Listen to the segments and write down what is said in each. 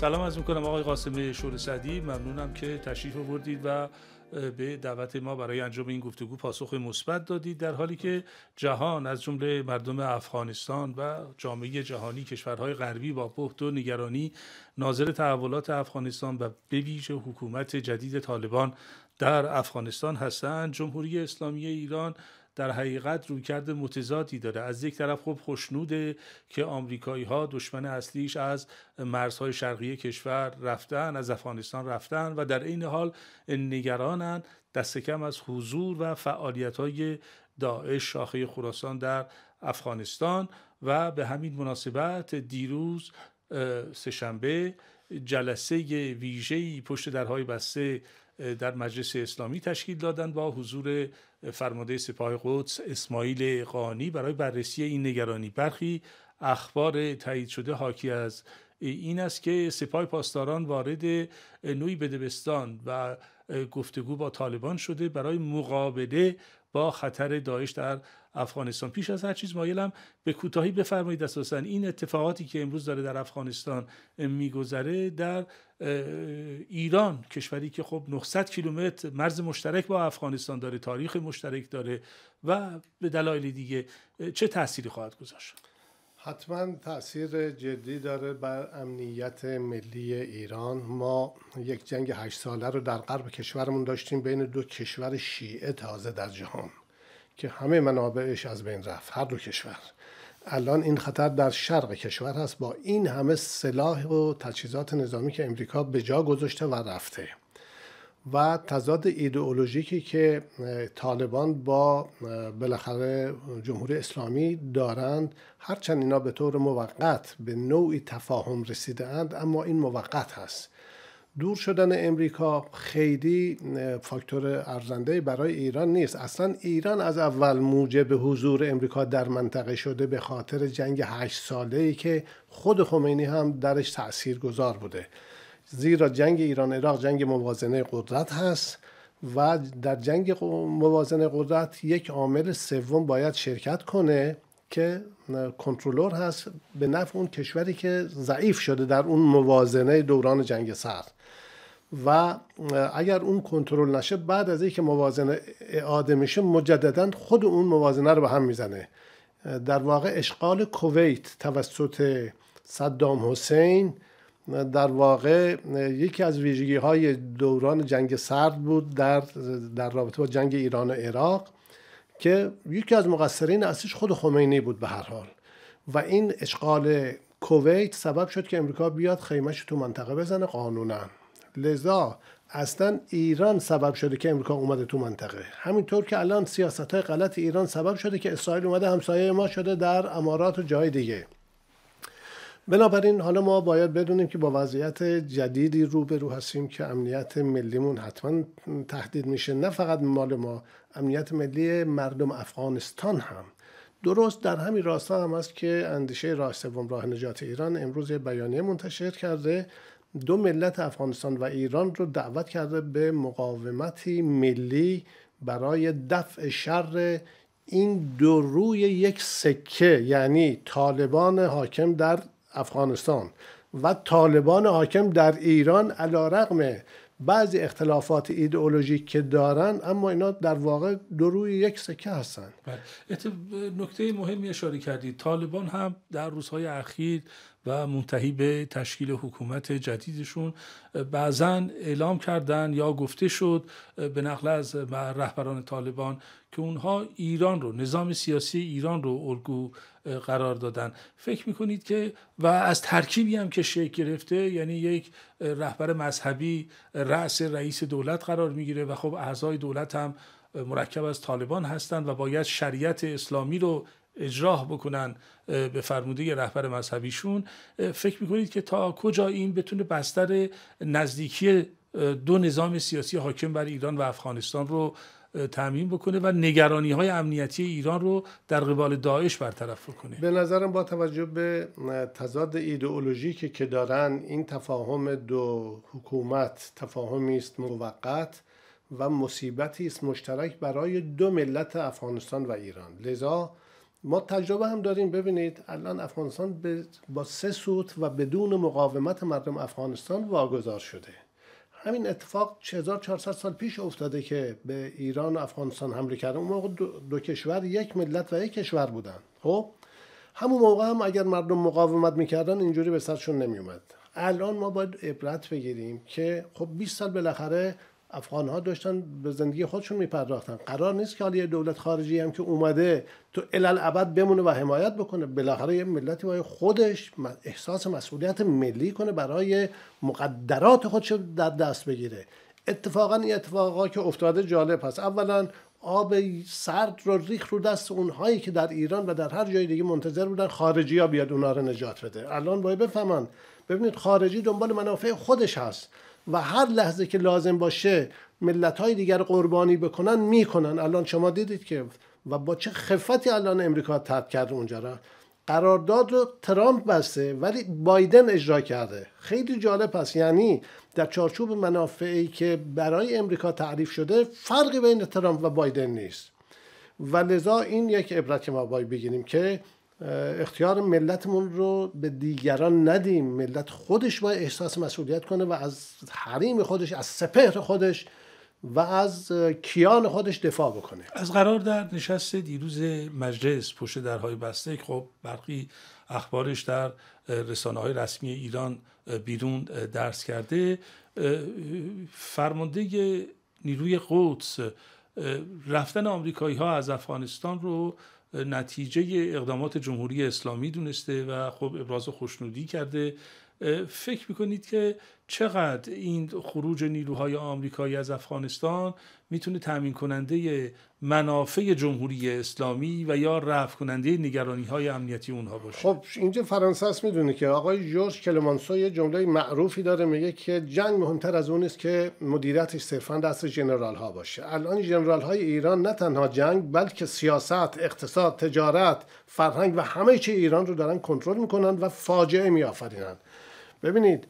سلام از میکنم آقای قاسم شور سعدی ممنونم که تشریف آوردید و به دعوت ما برای انجام این گفتگو پاسخ مثبت دادید در حالی که جهان از جمله مردم افغانستان و جامعه جهانی کشورهای غربی با بحت و نگرانی ناظر تحولات افغانستان و به ویژه حکومت جدید طالبان در افغانستان هستند جمهوری اسلامی ایران در حقیقت رویکرد متضادی داره از یک طرف خب خوشنوده که آمریکایی ها دشمن اصلیش از مرزهای شرقی کشور رفتن از افغانستان رفتن و در این حال نگرانن دست کم از حضور و فعالیت های داعش شاخه خراسان در افغانستان و به همین مناسبت دیروز سهشنبه جلسه ویژه‌ای پشت درهای بسته در مجلس اسلامی تشکیل دادند با حضور فرمانده سپاه قدس اسماعیل قانی برای بررسی این نگرانی برخی اخبار تایید شده حاکی از این است که سپاه پاسداران وارد نوی بدبستان و گفتگو با طالبان شده برای مقابله با خطر داعش در افغانستان پیش از هر چیز مایلم به کوتاهی بفرمایید اساسا این اتفاقاتی که امروز داره در افغانستان میگذره در ایران کشوری که خب 900 کیلومتر مرز مشترک با افغانستان داره تاریخ مشترک داره و به دلایل دیگه چه تأثیری خواهد گذاشت حتما تاثیر جدی داره بر امنیت ملی ایران ما یک جنگ هشت ساله رو در غرب کشورمون داشتیم بین دو کشور شیعه تازه در جهان که همه منابعش از بین رفت هر دو کشور الان این خطر در شرق کشور هست با این همه سلاح و تجهیزات نظامی که امریکا به جا گذاشته و رفته و تضاد ایدئولوژیکی که طالبان با بالاخره جمهوری اسلامی دارند هرچند اینا به طور موقت به نوعی تفاهم رسیده اند اما این موقت هست دور شدن امریکا خیلی فاکتور ارزنده برای ایران نیست اصلا ایران از اول موجب حضور امریکا در منطقه شده به خاطر جنگ هشت ساله ای که خود خمینی هم درش تأثیر گذار بوده زیرا جنگ ایران عراق جنگ موازنه قدرت هست و در جنگ موازنه قدرت یک عامل سوم باید شرکت کنه که کنترلور هست به نفع اون کشوری که ضعیف شده در اون موازنه دوران جنگ سرد و اگر اون کنترل نشه بعد از اینکه موازنه اعاده میشه مجددا خود اون موازنه رو به هم میزنه در واقع اشغال کویت توسط صدام حسین در واقع یکی از ویژگی های دوران جنگ سرد بود در, در رابطه با جنگ ایران و عراق که یکی از مقصرین اصلیش خود خمینی بود به هر حال و این اشغال کویت سبب شد که امریکا بیاد خیمش تو منطقه بزنه قانونا لذا اصلا ایران سبب شده که امریکا اومده تو منطقه همینطور که الان سیاست های غلط ایران سبب شده که اسرائیل اومده همسایه ما شده در امارات و جای دیگه بنابراین حالا ما باید بدونیم که با وضعیت جدیدی روبرو هستیم که امنیت ملیمون حتما تهدید میشه نه فقط مال ما امنیت ملی مردم افغانستان هم درست در همین راستا هم است که اندیشه راه سوم راه نجات ایران امروز بیانیه منتشر کرده دو ملت افغانستان و ایران رو دعوت کرده به مقاومتی ملی برای دفع شر این دو روی یک سکه یعنی طالبان حاکم در افغانستان و طالبان حاکم در ایران علا رقم بعضی اختلافات ایدئولوژیک که دارن اما اینا در واقع دو روی یک سکه هستن بله. نکته مهمی اشاره کردید طالبان هم در روزهای اخیر و منتهی به تشکیل حکومت جدیدشون بعضا اعلام کردن یا گفته شد به نقل از رهبران طالبان که اونها ایران رو نظام سیاسی ایران رو الگو قرار دادن فکر میکنید که و از ترکیبی هم که شکل گرفته یعنی یک رهبر مذهبی رأس رئیس دولت قرار میگیره و خب اعضای دولت هم مرکب از طالبان هستند و باید شریعت اسلامی رو اجرا بکنن به فرموده رهبر مذهبیشون فکر میکنید که تا کجا این بتونه بستر نزدیکی دو نظام سیاسی حاکم بر ایران و افغانستان رو تعمین بکنه و نگرانی های امنیتی ایران رو در قبال داعش برطرف بکنه به نظرم با توجه به تضاد ایدئولوژیکی که دارن این تفاهم دو حکومت تفاهمی است موقت و مصیبتی است مشترک برای دو ملت افغانستان و ایران لذا ما تجربه هم داریم ببینید الان افغانستان با سه سوت و بدون مقاومت مردم افغانستان واگذار شده همین اتفاق 1400 سال پیش افتاده که به ایران و افغانستان حمله کرده. اون موقع دو, کشور یک ملت و یک کشور بودن خب همون موقع هم اگر مردم مقاومت میکردن اینجوری به سرشون نمیومد الان ما باید عبرت بگیریم که خب 20 سال بالاخره افغان ها داشتن به زندگی خودشون میپرداختن قرار نیست که حالی یه دولت خارجی هم که اومده تو عبد بمونه و حمایت بکنه بالاخره یه ملتی باید خودش احساس مسئولیت ملی کنه برای مقدرات خودش در دست بگیره اتفاقا این اتفاقا که افتاده جالب هست اولا آب سرد رو ریخ رو دست اونهایی که در ایران و در هر جای دیگه منتظر بودن خارجی ها بیاد اونا رو نجات بده الان باید بفهمن ببینید خارجی دنبال منافع خودش هست و هر لحظه که لازم باشه ملت های دیگر قربانی بکنن میکنن الان شما دیدید که و با چه خفتی الان امریکا ترک کرده اونجا را قرارداد رو ترامپ بسته ولی بایدن اجرا کرده خیلی جالب است یعنی در چارچوب منافعی که برای امریکا تعریف شده فرقی بین ترامپ و بایدن نیست و لذا این یک عبرت که ما باید بگیریم که اختیار ملتمون رو به دیگران ندیم ملت خودش باید احساس مسئولیت کنه و از حریم خودش از سپهر خودش و از کیان خودش دفاع بکنه از قرار در نشست دیروز مجلس پشت درهای بسته خب برقی اخبارش در رسانه های رسمی ایران بیرون درس کرده فرمانده نیروی قدس رفتن آمریکایی ها از افغانستان رو نتیجه اقدامات جمهوری اسلامی دونسته و خب ابراز خوشنودی کرده فکر میکنید که چقدر این خروج نیروهای آمریکایی از افغانستان میتونه تامین کننده منافع جمهوری اسلامی و یا رفع کننده نگرانی های امنیتی اونها باشه خب اینجا فرانسه است میدونه که آقای جورج کلمانسو یه جمله معروفی داره میگه که جنگ مهمتر از اون است که مدیریتش صرفا دست جنرال ها باشه الان جنرال های ایران نه تنها جنگ بلکه سیاست اقتصاد تجارت فرهنگ و همه چی ایران رو دارن کنترل میکنن و فاجعه میآفرینند ببینید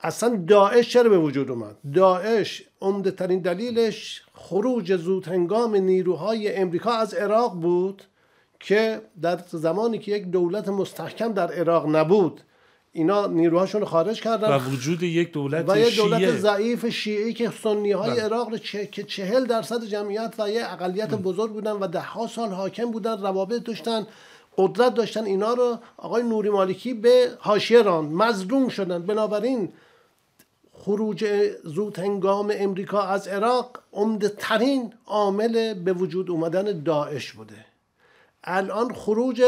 اصلا داعش چرا به وجود اومد داعش عمده ترین دلیلش خروج زود هنگام نیروهای امریکا از عراق بود که در زمانی که یک دولت مستحکم در عراق نبود اینا نیروهاشون رو خارج کردن و وجود یک دولت و یک دولت ضعیف شیعی که سنی های بله. عراق رو چه، که چهل درصد جمعیت و یه اقلیت بله. بزرگ بودن و ده ها سال حاکم بودن روابط داشتن قدرت داشتن اینا رو آقای نوری مالکی به حاشیه راند مظلوم شدن بنابراین خروج زود هنگام امریکا از عراق عمده ترین عامل به وجود اومدن داعش بوده الان خروج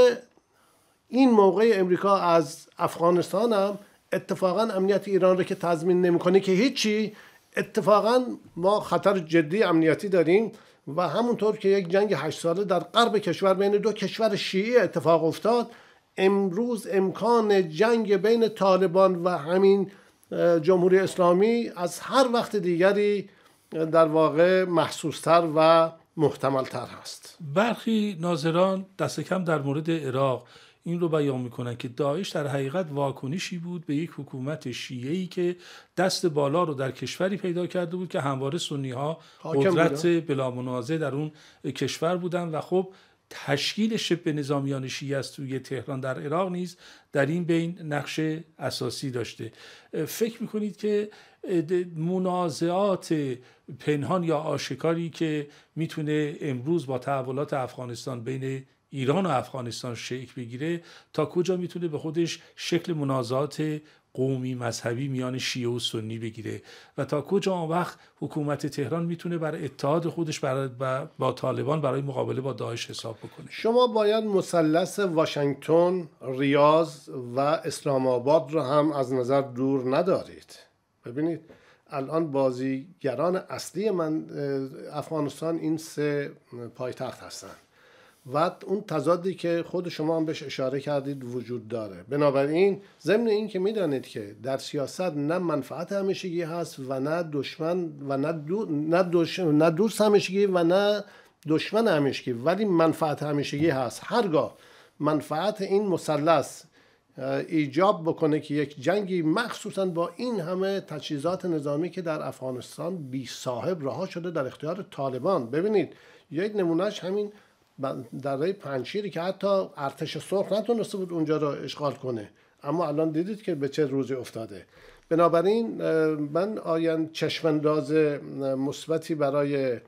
این موقع امریکا از افغانستان هم اتفاقا امنیت ایران رو که تضمین نمیکنه که هیچی اتفاقا ما خطر جدی امنیتی داریم و همونطور که یک جنگ هشت ساله در غرب کشور بین دو کشور شیعی اتفاق افتاد امروز امکان جنگ بین طالبان و همین جمهوری اسلامی از هر وقت دیگری در واقع محسوستر و محتملتر هست برخی ناظران دست کم در مورد عراق این رو بیان میکنن که داعش در حقیقت واکنشی بود به یک حکومت ای که دست بالا رو در کشوری پیدا کرده بود که همواره سنی ها قدرت بلا در اون کشور بودن و خب تشکیل شبه نظامیان شیعه از توی تهران در عراق نیز در این بین نقش اساسی داشته فکر میکنید که منازعات پنهان یا آشکاری که میتونه امروز با تحولات افغانستان بین ایران و افغانستان شکل بگیره تا کجا میتونه به خودش شکل منازعات قومی مذهبی میان شیعه و سنی بگیره و تا کجا آن وقت حکومت تهران میتونه بر اتحاد خودش برای با طالبان برای مقابله با داعش حساب بکنه شما باید مثلث واشنگتن، ریاض و اسلام آباد رو هم از نظر دور ندارید ببینید الان بازیگران اصلی من افغانستان این سه پایتخت هستند و اون تضادی که خود شما هم بهش اشاره کردید وجود داره بنابراین ضمن این که میدانید که در سیاست نه منفعت همیشگی هست و نه دشمن و نه, دو... نه, دوش... نه دوست همیشگی و نه دشمن همیشگی ولی منفعت همیشگی هست هرگاه منفعت این مثلث ایجاب بکنه که یک جنگی مخصوصا با این همه تجهیزات نظامی که در افغانستان بی صاحب رها شده در اختیار طالبان ببینید یک نمونهش همین در رای پنشیری که حتی ارتش سرخ نتونسته بود اونجا رو اشغال کنه اما الان دیدید که به چه روزی افتاده بنابراین من آین چشمنداز مثبتی برای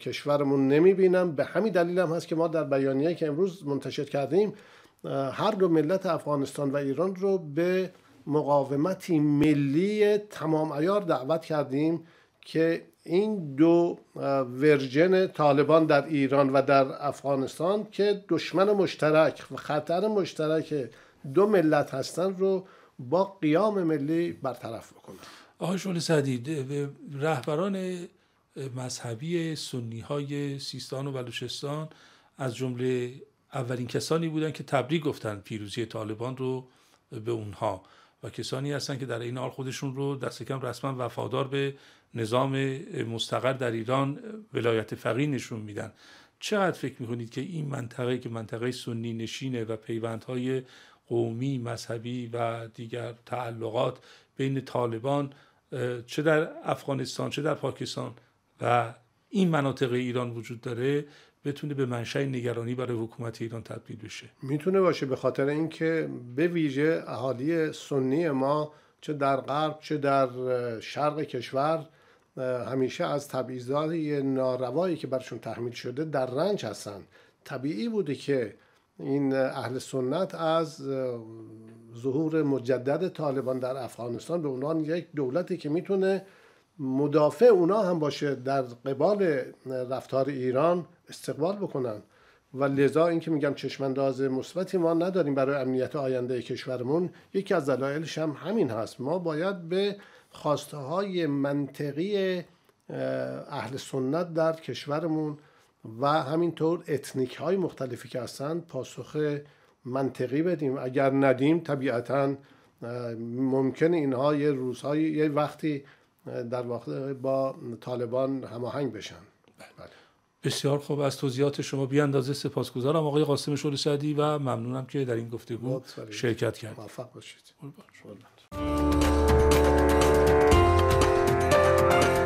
کشورمون نمی بینم به همین دلیل هم هست که ما در بیانیه که امروز منتشر کردیم هر دو ملت افغانستان و ایران رو به مقاومتی ملی تمام ایار دعوت کردیم که این دو ورژن طالبان در ایران و در افغانستان که دشمن مشترک و خطر مشترک دو ملت هستند رو با قیام ملی برطرف بکنن آقای شعله رهبران مذهبی سنی های سیستان و بلوچستان از جمله اولین کسانی بودن که تبریک گفتن پیروزی طالبان رو به اونها و کسانی هستند که در این حال خودشون رو دست کم رسما وفادار به نظام مستقر در ایران ولایت فقیه نشون میدن چقدر فکر میکنید که این منطقه که منطقه سنی نشینه و پیوندهای قومی مذهبی و دیگر تعلقات بین طالبان چه در افغانستان چه در پاکستان و این مناطق ایران وجود داره بتونه به منشأ نگرانی برای حکومت ایران تبدیل بشه میتونه باشه به خاطر اینکه به ویژه اهالی سنی ما چه در غرب چه در شرق کشور همیشه از تبعیضات ناروایی که برشون تحمیل شده در رنج هستن طبیعی بوده که این اهل سنت از ظهور مجدد طالبان در افغانستان به عنوان یک دولتی که میتونه مدافع اونا هم باشه در قبال رفتار ایران استقبال بکنن و لذا اینکه میگم چشمانداز مثبتی ما نداریم برای امنیت آینده کشورمون یکی از دلایلش هم همین هست ما باید به خواسته های منطقی اهل سنت در کشورمون و همینطور اتنیک های مختلفی که هستن پاسخ منطقی بدیم اگر ندیم طبیعتا ممکن اینها یه روزهای یه وقتی در واقع با طالبان هماهنگ بشن بله. بسیار خوب از توضیحات شما بی اندازه سپاسگزارم آقای قاسم شور سعدی و ممنونم که در این گفتگو شرکت کردید موفق باشید